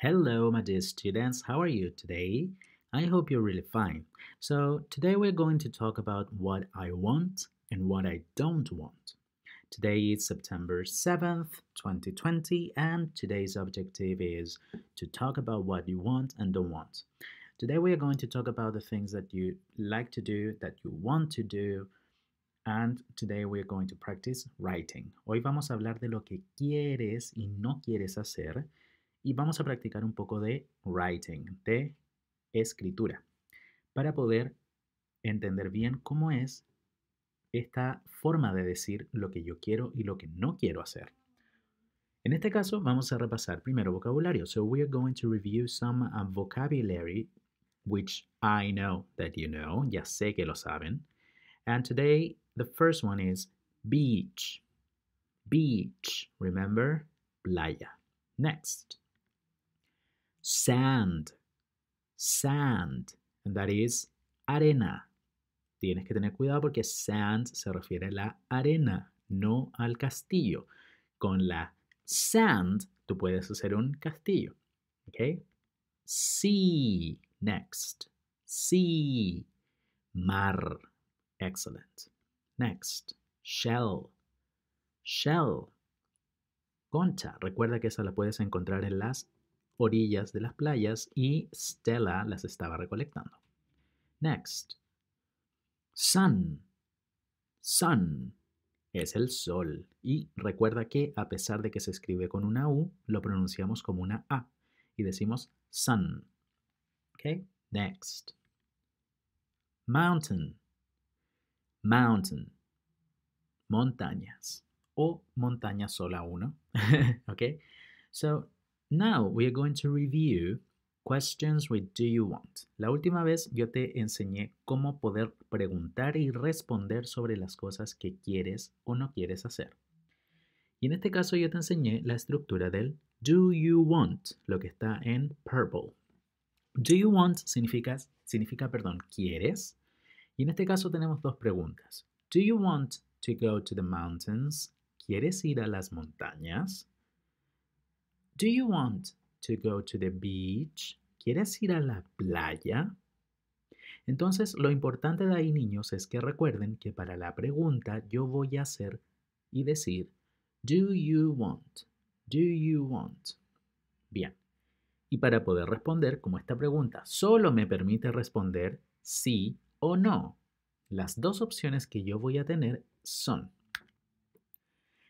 Hello, my dear students, how are you today? I hope you're really fine. So, today we're going to talk about what I want and what I don't want. Today is September 7th, 2020, and today's objective is to talk about what you want and don't want. Today we are going to talk about the things that you like to do, that you want to do, and today we're going to practice writing. Hoy vamos a hablar de lo que quieres y no quieres hacer y vamos a practicar un poco de writing, de escritura, para poder entender bien cómo es esta forma de decir lo que yo quiero y lo que no quiero hacer. En este caso, vamos a repasar primero vocabulario. So we are going to review some um, vocabulary, which I know that you know, ya sé que lo saben. And today, the first one is beach. Beach, remember? Playa. Next, sand, sand, and that is arena. Tienes que tener cuidado porque sand se refiere a la arena, no al castillo. Con la sand tú puedes hacer un castillo. ¿Ok? Sea, next. Sea, mar. Excellent. Next, shell. Shell, concha. Recuerda que esa la puedes encontrar en las orillas de las playas y Stella las estaba recolectando. Next. Sun. Sun es el sol. Y recuerda que a pesar de que se escribe con una U, lo pronunciamos como una A y decimos sun. Okay, next. Mountain. Mountain. Montañas o montaña sola uno. Ok. so Now we are going to review questions with do you want. La última vez yo te enseñé cómo poder preguntar y responder sobre las cosas que quieres o no quieres hacer. Y en este caso yo te enseñé la estructura del do you want, lo que está en purple. Do you want significa, significa perdón, ¿quieres? Y en este caso tenemos dos preguntas. Do you want to go to the mountains? ¿Quieres ir a las montañas? Do you want to go to the beach? ¿Quieres ir a la playa? Entonces, lo importante de ahí, niños, es que recuerden que para la pregunta yo voy a hacer y decir, Do you want? Do you want? Bien. Y para poder responder, como esta pregunta solo me permite responder sí o no, las dos opciones que yo voy a tener son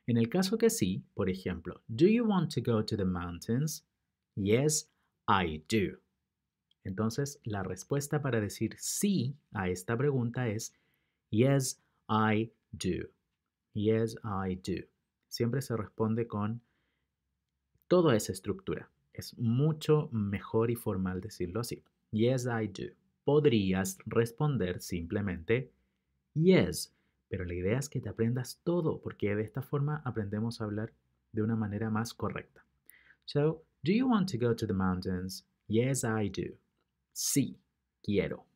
en el caso que sí, por ejemplo, ¿Do you want to go to the mountains? Yes, I do. Entonces, la respuesta para decir sí a esta pregunta es Yes, I do. Yes, I do. Siempre se responde con toda esa estructura. Es mucho mejor y formal decirlo así. Yes, I do. Podrías responder simplemente Yes, pero la idea es que te aprendas todo, porque de esta forma aprendemos a hablar de una manera más correcta. So, do you want to go to the mountains? Yes, I do. Sí, quiero.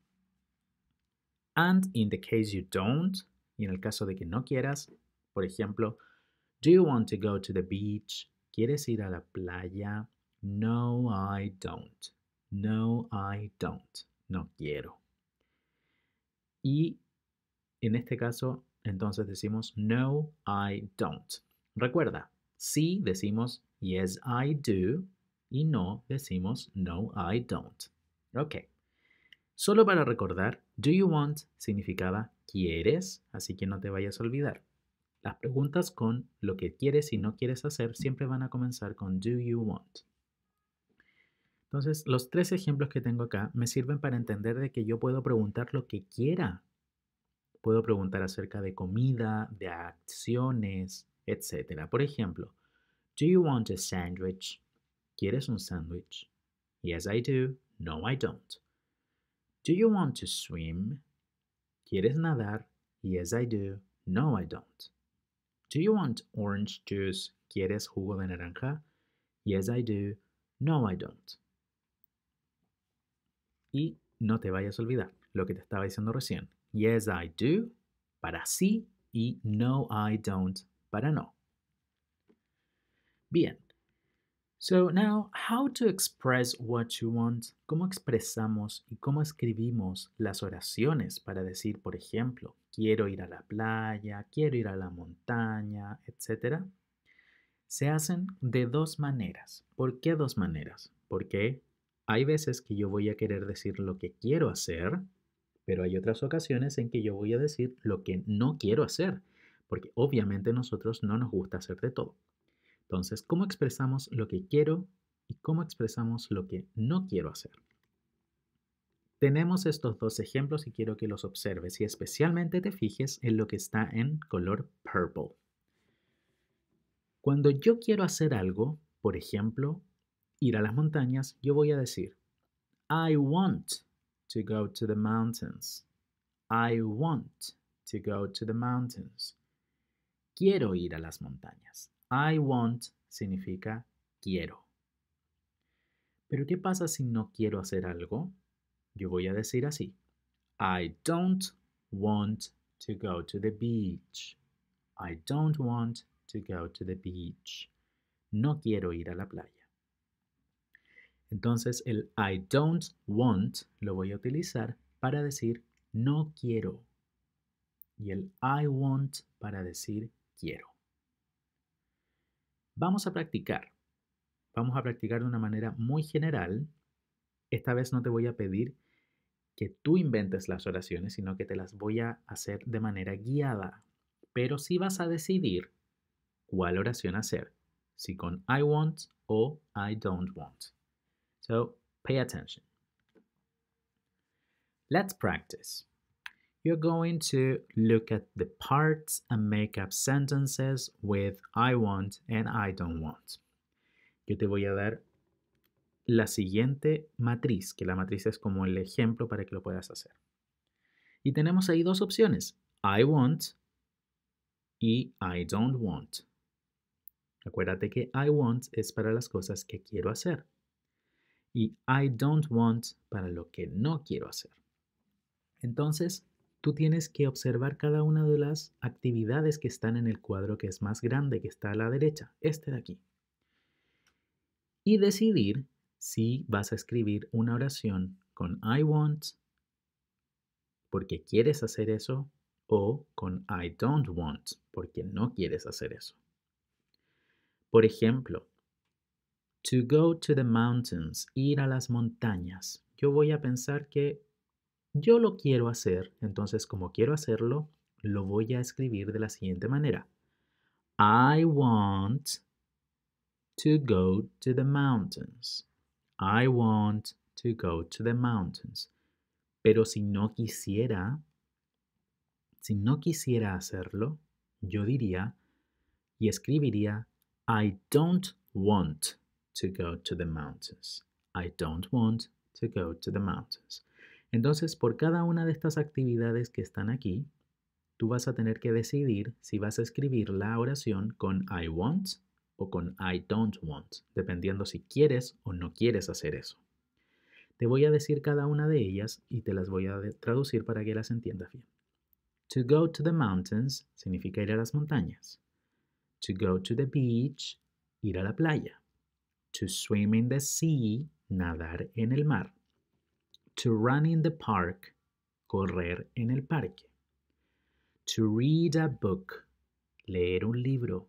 And in the case you don't, y en el caso de que no quieras, por ejemplo, do you want to go to the beach? ¿Quieres ir a la playa? No, I don't. No, I don't. No quiero. Y en este caso, entonces decimos no, I don't. Recuerda, sí decimos yes, I do y no decimos no, I don't. Ok. Solo para recordar, do you want significaba quieres, así que no te vayas a olvidar. Las preguntas con lo que quieres y no quieres hacer siempre van a comenzar con do you want. Entonces, los tres ejemplos que tengo acá me sirven para entender de que yo puedo preguntar lo que quiera Puedo preguntar acerca de comida, de acciones, etc. Por ejemplo, Do you want a sandwich? ¿Quieres un sandwich? Yes, I do. No, I don't. Do you want to swim? ¿Quieres nadar? Yes, I do. No, I don't. Do you want orange juice? ¿Quieres jugo de naranja? Yes, I do. No, I don't. Y no te vayas a olvidar lo que te estaba diciendo recién. Yes, I do para sí y no, I don't para no. Bien. So now, how to express what you want, cómo expresamos y cómo escribimos las oraciones para decir, por ejemplo, quiero ir a la playa, quiero ir a la montaña, etc. Se hacen de dos maneras. ¿Por qué dos maneras? Porque hay veces que yo voy a querer decir lo que quiero hacer pero hay otras ocasiones en que yo voy a decir lo que no quiero hacer, porque obviamente nosotros no nos gusta hacer de todo. Entonces, ¿cómo expresamos lo que quiero y cómo expresamos lo que no quiero hacer? Tenemos estos dos ejemplos y quiero que los observes y especialmente te fijes en lo que está en color purple. Cuando yo quiero hacer algo, por ejemplo, ir a las montañas, yo voy a decir, I want to go to the mountains. I want to go to the mountains. Quiero ir a las montañas. I want significa quiero. Pero ¿qué pasa si no quiero hacer algo? Yo voy a decir así. I don't want to go to the beach. I don't want to go to the beach. No quiero ir a la playa. Entonces el I don't want lo voy a utilizar para decir no quiero. Y el I want para decir quiero. Vamos a practicar. Vamos a practicar de una manera muy general. Esta vez no te voy a pedir que tú inventes las oraciones, sino que te las voy a hacer de manera guiada. Pero sí vas a decidir cuál oración hacer, si con I want o I don't want. So pay attention. Let's practice. You're going to look at the parts and make up sentences with I want and I don't want. Yo te voy a dar la siguiente matriz, que la matriz es como el ejemplo para que lo puedas hacer. Y tenemos ahí dos opciones, I want y I don't want. Acuérdate que I want es para las cosas que quiero hacer y I don't want para lo que no quiero hacer. Entonces, tú tienes que observar cada una de las actividades que están en el cuadro que es más grande, que está a la derecha, este de aquí. Y decidir si vas a escribir una oración con I want porque quieres hacer eso o con I don't want porque no quieres hacer eso. Por ejemplo, To go to the mountains, ir a las montañas. Yo voy a pensar que yo lo quiero hacer, entonces como quiero hacerlo, lo voy a escribir de la siguiente manera. I want to go to the mountains. I want to go to the mountains. Pero si no quisiera, si no quisiera hacerlo, yo diría y escribiría I don't want to go to the mountains. I don't want to go to the mountains. Entonces, por cada una de estas actividades que están aquí, tú vas a tener que decidir si vas a escribir la oración con I want o con I don't want, dependiendo si quieres o no quieres hacer eso. Te voy a decir cada una de ellas y te las voy a traducir para que las entiendas bien. To go to the mountains significa ir a las montañas. To go to the beach, ir a la playa to swim in the sea, nadar en el mar, to run in the park, correr en el parque, to read a book, leer un libro,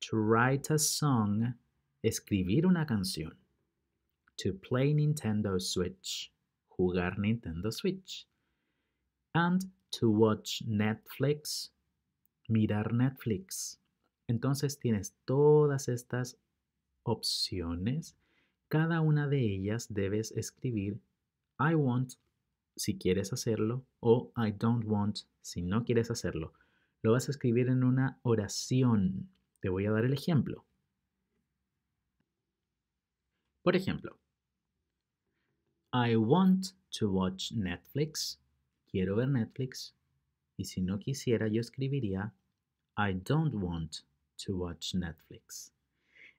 to write a song, escribir una canción, to play Nintendo Switch, jugar Nintendo Switch, and to watch Netflix, mirar Netflix. Entonces tienes todas estas opciones. Cada una de ellas debes escribir I want si quieres hacerlo o I don't want si no quieres hacerlo. Lo vas a escribir en una oración. Te voy a dar el ejemplo. Por ejemplo, I want to watch Netflix. Quiero ver Netflix. Y si no quisiera, yo escribiría I don't want to watch Netflix.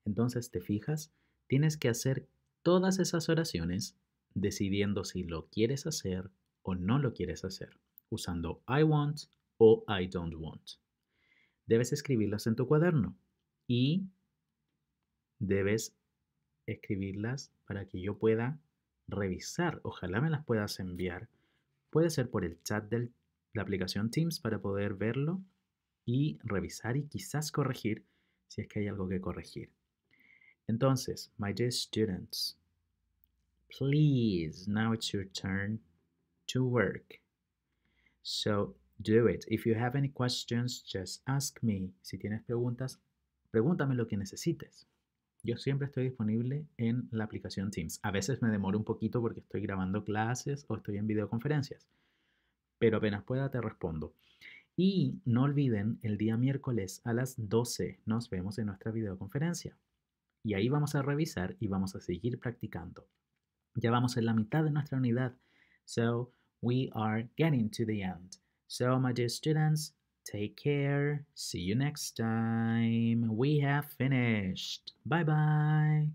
Entonces, ¿te fijas? Tienes que hacer todas esas oraciones decidiendo si lo quieres hacer o no lo quieres hacer, usando I want o I don't want. Debes escribirlas en tu cuaderno y debes escribirlas para que yo pueda revisar. Ojalá me las puedas enviar. Puede ser por el chat de la aplicación Teams para poder verlo y revisar y quizás corregir si es que hay algo que corregir. Entonces, my dear students, please, now it's your turn to work. So do it. If you have any questions, just ask me. Si tienes preguntas, pregúntame lo que necesites. Yo siempre estoy disponible en la aplicación Teams. A veces me demoro un poquito porque estoy grabando clases o estoy en videoconferencias. Pero apenas pueda te respondo. Y no olviden, el día miércoles a las 12 nos vemos en nuestra videoconferencia. Y ahí vamos a revisar y vamos a seguir practicando. Ya vamos en la mitad de nuestra unidad. So we are getting to the end. So my dear students, take care. See you next time. We have finished. Bye bye.